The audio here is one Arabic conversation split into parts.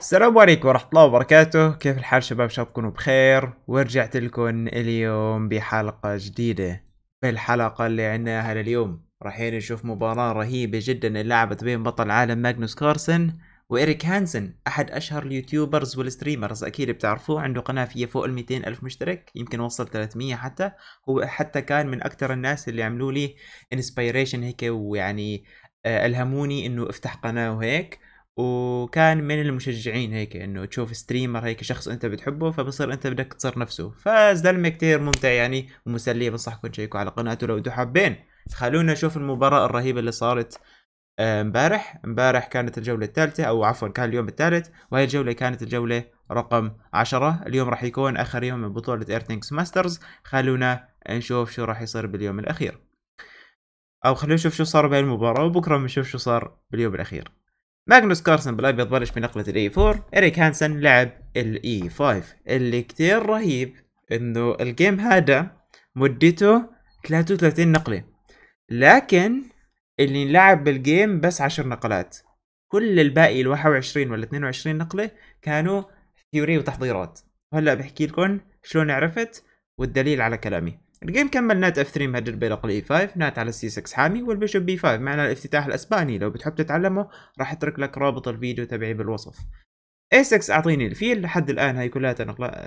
السلام عليكم ورحمة الله وبركاته كيف الحال شباب شباب تكونوا بخير ورجعت لكم اليوم بحلقة جديدة الحلقة اللي عناها لليوم رايحين نشوف مباراة رهيبة جدا انلعبت بين بطل عالم ماجنوس كارسن وإريك هانسن أحد أشهر اليوتيوبرز والستريمرز أكيد بتعرفوه عنده قناة فيها فوق ال 200 ألف مشترك يمكن وصل 300 حتى هو حتى كان من أكثر الناس اللي عملوا لي انسبيريشن هيك ويعني آه، ألهموني إنه أفتح قناة وهيك وكان من المشجعين هيك انه تشوف ستريمر هيك شخص انت بتحبه فبصير انت بدك تصير نفسه فزلمه كتير ممتع يعني ومسليه بنصحكم تشيكوا على قناته لو انتم حابين خلونا نشوف المباراة الرهيبة اللي صارت آه، امبارح امبارح كانت الجولة الثالثة او عفوا كان اليوم الثالث وهي الجولة كانت الجولة رقم عشرة اليوم راح يكون اخر يوم من بطولة ايرثينكس ماسترز خلونا نشوف شو راح يصير باليوم الاخير او خلونا نشوف شو صار بهي المباراة وبكرة بنشوف شو صار باليوم الاخير ماجنوس كارسن بالابيض بلش بنقلة الاي 4 e اريك هانسن لعب الاي 5 e اللي كتير رهيب انه الجيم هذا مدته 33 نقلة لكن اللي لعب بالجيم بس 10 نقلات كل الباقي ال 21 ولا 22 نقلة كانوا ثيوري وتحضيرات وهلا بحكي لكم شلون عرفت والدليل على كلامي الجيم كمل نات اف 3 مهجر بيلق الاي 5 نات على السي 6 حامي والبيشوب بي 5 معنا الافتتاح الاسباني لو بتحب تتعلمه راح اترك لك رابط الفيديو تبعي بالوصف اي 6 اعطيني الفيل لحد الان هاي كلها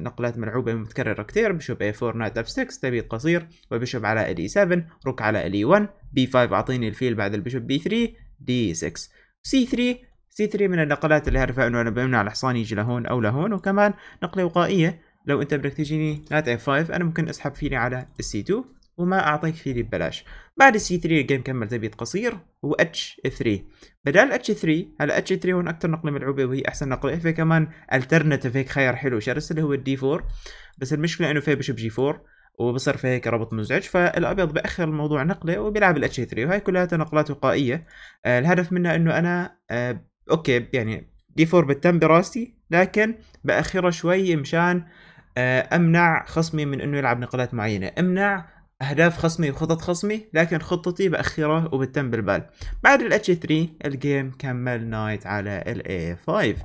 نقلات ملعوبه متكرره كتير بشوب اي 4 نايت اف 6 تبيت قصير وبشوب على الاي 7 روك على ال 1 بي 5 اعطيني الفيل بعد البيشوب بي 3 دي 6 سي 3 سي 3 من النقلات اللي هرفع انه انا بمنع الحصان يجي لهون او لهون وكمان نقله وقائيه لو انت بدك تجيني نايت اي 5 انا ممكن اسحب فيلي على السي 2 وما اعطيك فيلي ببلاش بعد السي 3 الجيم كمل تبيت قصير و اتش 3 بدال اتش 3 هلا اتش 3 هون اكثر نقله ملعوبه وهي احسن نقله إيه في كمان الترناتيف هيك خيار حلو شرس اللي هو الدي 4 بس المشكله انه في بشب جي 4 وبصير في هيك ربط مزعج فالابيض باخر الموضوع نقله وبيلعب الاتش 3 وهي كلها نقلات وقائيه آه، الهدف منها انه انا آه، اوكي يعني دي 4 بتتم براستي لكن باخرها شوي مشان آه، امنع خصمي من انه يلعب نقلات معينه امنع اهداف خصمي وخطط خصمي لكن خطتي باخرها وبتم بالبال بعد ال H3 الجيم كمل نايت على ال A5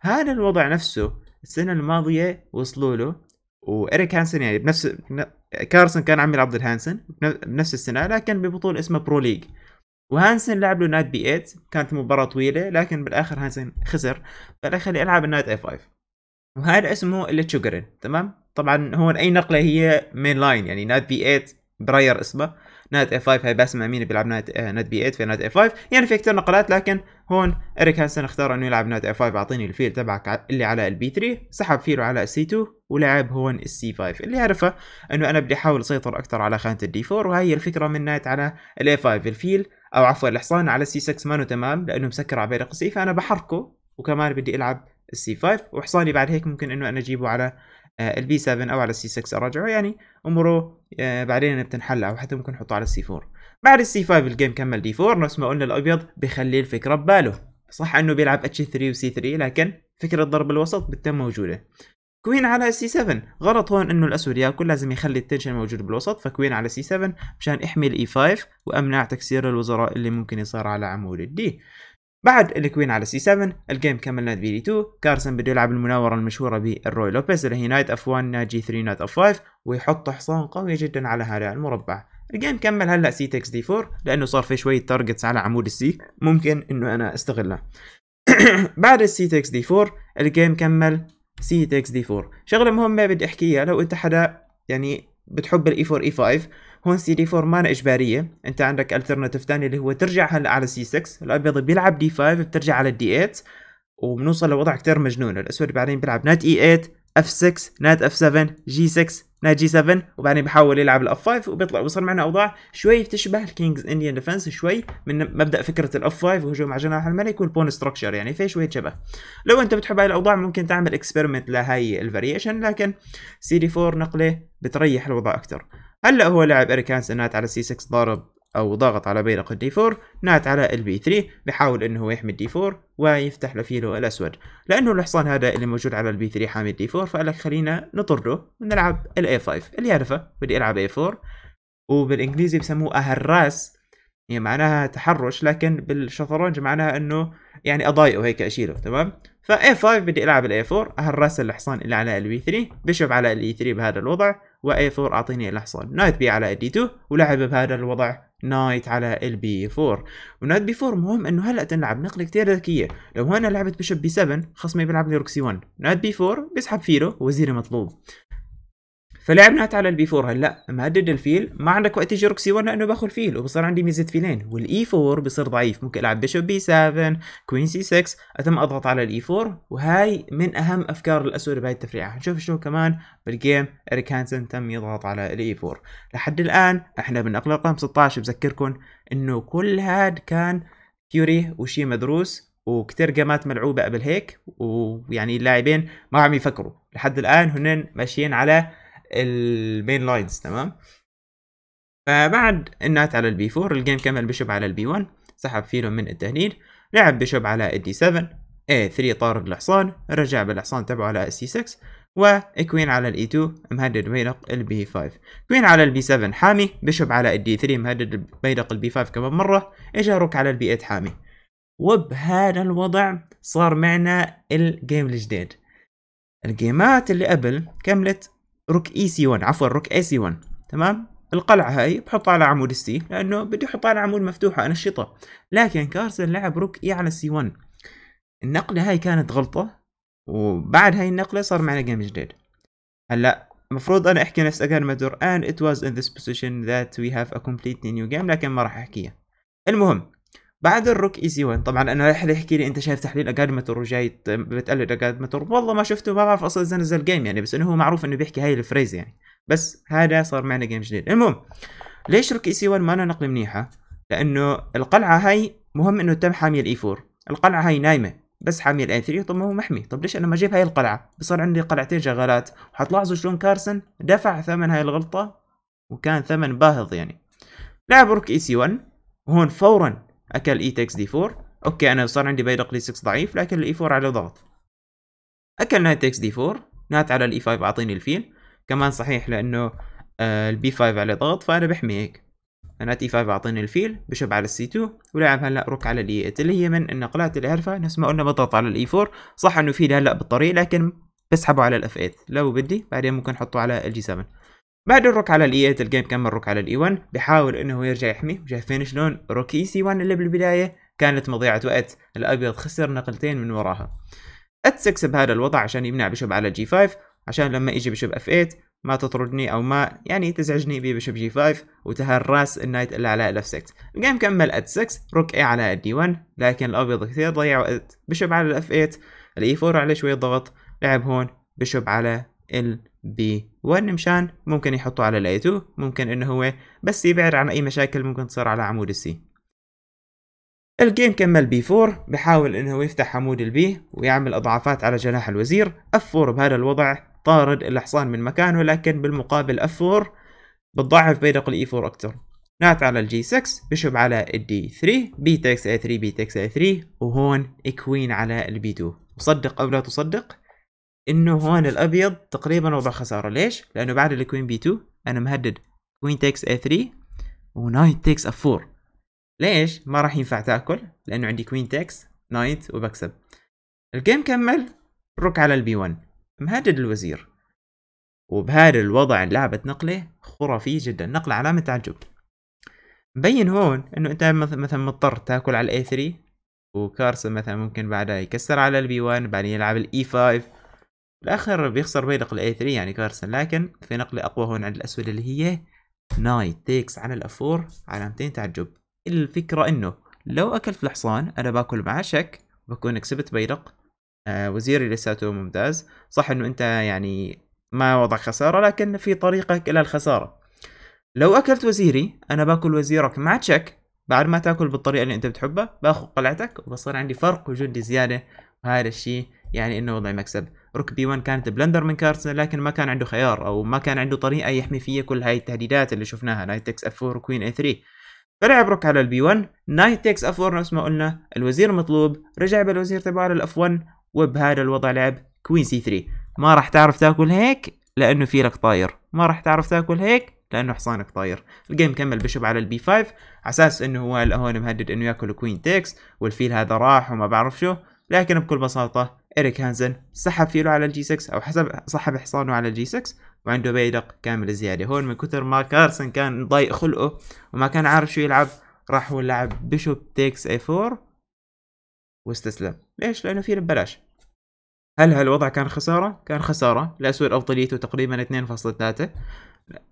هذا الوضع نفسه السنه الماضيه وصلوا له وإريك هانسن يعني بنفس كارسن كان عم يلعب ضد هانسن بنفس السنه لكن ببطوله اسمها برو ليج وهانسن لعب له نايت بي 8 كانت مباراه طويله لكن بالاخر هانسن خسر فدخل يلعب النايت A5 وهذا اسمه التشوجرن تمام طبعا هون اي نقله هي مين لاين يعني نات بي 8 براير اسمه نات اي 5 هاي باسم امين بيلعب نات آه نات بي 8 في نات اي 5 يعني في كثير نقلات لكن هون اريك هانسن اختار انه يلعب نات اي 5 اعطيني الفيل تبعك اللي على البي 3 سحب فيلو على السي 2 ولعب هون السي 5 اللي عرفه انه انا بدي احاول اسيطر اكثر على خانه الدي 4 وهي الفكره من نات على الاي 5 الفيل او عفوا الحصان على السي 6 مانو تمام لانه مسكر على بيرق قوسين فانا بحركه وكمان بدي العب السي 5 وحصاني بعد هيك ممكن انه انا اجيبه على آه، البي 7 او على السي 6 اراجعه يعني اموره آه، بعدين بتنحل او حتى ممكن نحطه على السي 4 بعد السي 5 الجيم كمل دي 4 نفس ما قلنا الابيض بخلي الفكره بباله صح انه بيلعب اتش 3 وسي 3 لكن فكره ضرب الوسط بتتم موجوده كوين على سي 7 غلط هون انه الاسود ياكل لازم يخلي التنشن موجود بالوسط فكوين على سي 7 مشان احمي الاي 5 e وامنع تكسير الوزراء اللي ممكن يصير على عمود الدي بعد الكوين على سي 7 الجيم كمل نايت في دي 2 كارسن بده يلعب المناوره المشهوره بالروي لوبيز اللي هي نايت اف 1 جي 3 نايت اف 5 ويحط حصان قوي جدا على هذا المربع الجيم كمل هلا سي تكس دي 4 لانه صار في شويه تارجتس على عمود السي ممكن انه انا استغلها بعد السي تكس دي 4 الجيم كمل سي تكس دي 4 شغله مهمه بدي احكيها لو انت حدا يعني بتحب الاي 4 اي 5 هون سي دي 4 مانا اجباريه انت عندك الترناتيف ثاني اللي هو ترجع هلا على سي 6 الابيض بيلعب دي 5 بترجع على الدي 8 وبنوصل لوضع كتير مجنون الاسود بعدين بيلعب نات اي 8 اف 6 نات اف 7 جي 6 نات جي 7 وبعدين بحاول يلعب الاف 5 وبيطلع بصير معنا اوضاع شوي بتشبه الكينجز انديان ديفنس شوي من مبدا فكره الاف 5 وهجوم على جناح الملك والبون ستراكشر يعني في شويه شبه لو انت بتحب هاي الاوضاع ممكن تعمل اكسبيرمنت لهي الفاريشن لكن سي دي 4 نقله بتريح الوضع اكثر هلا هو لعب اريكانس نات على سي 6 ضارب او ضاغط على بيرق الدي 4 نات على ال 3 بحاول انه هو يحمي الدي 4 ويفتح له فيلو الاسود لانه الحصان هذا اللي موجود على البي 3 حامي الدي 4 فقال لك خلينا نطرده ونلعب الاي 5 اللي يعرفه بدي العب اي 4 وبالانجليزي بسموه اهراس هي يعني معناها تحرش لكن بالشطرنج معناها انه يعني اضايقه هيك اشيله تمام فا A5 بدي العب الاي 4 اهرس الحصان اللي على ال 3 بشب على ال 3 e بهذا الوضع واي 4 اعطيني الحصان نايت بي على دي 2 ولعب بهذا الوضع نايت على ال بي 4 ونايت بي 4 مهم انه هلا تنلعب نقله كثير ذكيه لو هنا لعبت بشب بي 7 خصمي بيلعب لي روكسي 1 نايت بي 4 بيسحب فيلو وزيري مطلوب فلعبنات على البي 4 هلا مهدد الفيل ما عندك وقت تجي روك سي 1 لانه باخذ فيل وبصير عندي ميزه فيلين والاي 4 e بصير ضعيف ممكن العب بيشوب بي 7 كوين سي 6 اتم اضغط على الاي 4 e وهاي من اهم افكار الاسود بهاي التفريعه حنشوف شو كمان بالجيم اريك هانسن تم يضغط على الاي 4 e لحد الان احنا بنقل رقم 16 بذكركم انه كل هاد كان كيوري وشي مدروس وكتير جامات ملعوبه قبل هيك ويعني اللاعبين ما عم يفكروا لحد الان هنن ماشيين على المين لاينز تمام فبعد النات على البي 4 الجيم كمل بشب على البي 1 سحب فيلو من التهديد لعب بشب على الدي 7 اي 3 طارد الحصان رجع بالحصان تبعه على السي 6 وكوين على الاي 2 مهدد بيدق البي 5 كوين على البي e 7 حامي بشب على الدي 3 مهدد بيدق البي 5 كمان مرة اجى روك على البي 8 حامي وبهذا الوضع صار معنا الجيم الجديد الجيمات اللي قبل كملت روك اي سي 1 عفوا روك اي سي 1 تمام القلعة هاي بحطها على عمود السي لأنه بدي أحطها على عمود مفتوحة أنشطها لكن كارسن لعب روك إي على سي 1 النقلة هاي كانت غلطة وبعد هاي النقلة صار معنا جيم جديد هلا المفروض أنا أحكي نفس أكان مدور and it was in this position that we have a completely new game لكن ما راح أحكيها المهم بعد الروك ايزي 1 طبعا انا راح يحكي لي انت شايف تحليل اكاديماتور وجاي بتقلد اكاديماتور والله ما شفته ما بعرف اصلا اذا نزل جيم يعني بس انه هو معروف انه بيحكي هاي الفريز يعني بس هذا صار معنا جيم جديد المهم ليش روك اي سي 1 ما انا نقله منيحه لانه القلعه هاي مهم انه تم حامي الاي 4 e القلعه هاي نايمه بس حامي الاي 3 طب ما هو محمي طب ليش انا ما اجيب هاي القلعه بصير عندي قلعتين شغالات وحتلاحظوا شلون كارسن دفع ثمن هاي الغلطه وكان ثمن باهظ يعني لعب روك اي سي 1 وهون فورا اكل اي تكس دي 4 اوكي انا صار عندي بيدق دي 6 ضعيف لكن الاي 4 e على ضغط اكل نايت تكس دي 4 نات على الاي 5 e اعطيني الفيل كمان صحيح لانه آه، البي 5 على ضغط فانا بحمي هيك نات اي 5 اعطيني الفيل بشب على السي 2 ولعب هلا روك على الاي 8 e اللي هي من النقلات اللي عرفها نفس ما قلنا بضغط على الاي 4 صح انه فيل هلا بالطريق لكن بسحبه على الاف 8 لو بدي بعدين ممكن احطه على الجي 7 بعد الروك على الاي 8 الجيم كمل روك على الاي 1 بحاول انه يرجع يحميه شايفين شلون روكي سي 1 اللي بالبدايه كانت مضيعه وقت الابيض خسر نقلتين من وراها ات 6 بهذا الوضع عشان يمنع بشب على جي 5 عشان لما يجي بشب اف 8 ما تطردني او ما يعني تزعجني ببشب جي 5 وتهرس النايت اللي على الاف 6 الجيم كمل ات 6 روك اي على الدي 1 لكن الابيض كثير ضيع وقت بشب على الاف 8 الاي 4 عليه شويه ضغط لعب هون بشب على ال B1 مشان ممكن يحطه على ال A2 ممكن انه هو بس يبعد عن اي مشاكل ممكن تصير على عمود السي الجيم كمل B4 بحاول انه يفتح عمود البي ويعمل اضعافات على جناح الوزير F4 بهذا الوضع طارد الحصان من مكانه لكن بالمقابل F4 بتضعف بيدق الاي e 4 اكتر نات على الجي 6 بشب على الدي 3 بي تكس اي 3 بي تكس اي 3 وهون كوين على البي 2 وصدق او لا تصدق انه هون الابيض تقريبا وضع خساره ليش لانه بعد الكوين بي 2 انا مهدد كوين تيكس اي 3 ونايت تيكس اف 4 ليش ما راح ينفع تاكل لانه عندي كوين تيكس نايت وبكسب الجيم كمل روك على البي 1 مهدد الوزير وبهذا الوضع لعبة نقلة خرافية جدا نقلة علامة تعجب مبين هون انه انت مثلا مضطر تاكل على الاي 3 وكارسا مثلا ممكن بعدها يكسر على البي 1 بعدين يلعب الاي 5 e الاخر بيخسر بين نقل اي 3 يعني كارسن لكن في نقلة اقوى هون عند الاسود اللي هي نايت تيكس على الافور علامتين تعجب الفكرة انه لو اكلت الحصان انا باكل مع شك بكون كسبت بيرق آه وزيري لساته ممتاز صح انه انت يعني ما وضع خسارة لكن في طريقك الى الخسارة لو اكلت وزيري انا باكل وزيرك مع تشك بعد ما تاكل بالطريقة اللي انت بتحبها باخذ قلعتك وبصير عندي فرق وجندي زيادة وهذا الشيء يعني انه وضع مكسب روك بي 1 كانت بلندر من كارسن لكن ما كان عنده خيار او ما كان عنده طريقه يحمي فيها كل هاي التهديدات اللي شفناها نايت تكس اف 4 وكوين اي 3 فلعب روك على البي 1 نايت تكس اف 4 نفس ما قلنا الوزير مطلوب رجع بالوزير تبعه على الاف 1 وبهذا الوضع لعب كوين سي 3 ما راح تعرف تاكل هيك لانه فيلك طاير ما راح تعرف تاكل هيك لانه حصانك طاير الجيم كمل بشب على البي 5 على اساس انه هو هون مهدد انه ياكل كوين تكس والفيل هذا راح وما بعرف شو لكن بكل بساطه إريك هانزن سحب فيلو على الجي 6 أو حسب سحب حصانه على الجي 6 وعنده بيدق كامل زيادة هون من كثر ما كارسن كان ضايق خلقه وما كان عارف شو يلعب راح هو لعب بيشوب تيكس اي 4 واستسلم ليش لأنه فيلو ببلاش هل هالوضع كان خسارة؟ كان خسارة لأسوء أفضليته تقريبا 2.3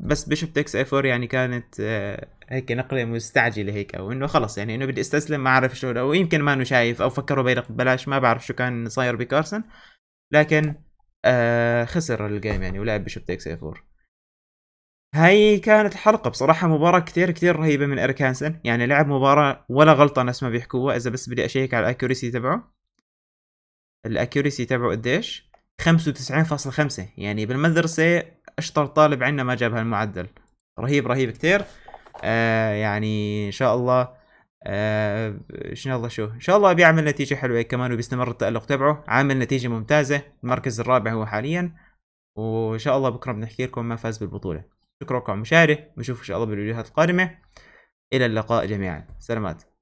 بس بيشوب تكس اي 4 يعني كانت آه، هيك نقله مستعجله هيك او انه خلص يعني انه بدي استسلم ما اعرف شو او يمكن ما انه شايف او فكروا بيلق ببلاش ما بعرف شو كان صاير بكارسن لكن آه خسر الجيم يعني ولعب بشوب تكس اي 4 هاي كانت الحلقة بصراحة مباراة كتير كتير رهيبة من ايريك هانسن يعني لعب مباراة ولا غلطة ناس ما بيحكوها إذا بس بدي أشيك على الأكوريسي تبعه الأكوريسي تبعه قديش 95.5 يعني بالمدرسة اشطر طالب عندنا ما جاب هالمعدل رهيب رهيب كثير آه يعني ان شاء الله ايه ان شاء الله شو ان شاء الله بيعمل نتيجه حلوه كمان وبيستمر التالق تبعه عامل نتيجه ممتازه المركز الرابع هو حاليا وان شاء الله بكره بنحكي لكم ما فاز بالبطوله شكرا لكم على المشاهده بنشوفكم ان شاء الله بالفيديوهات القادمه الى اللقاء جميعا سلامات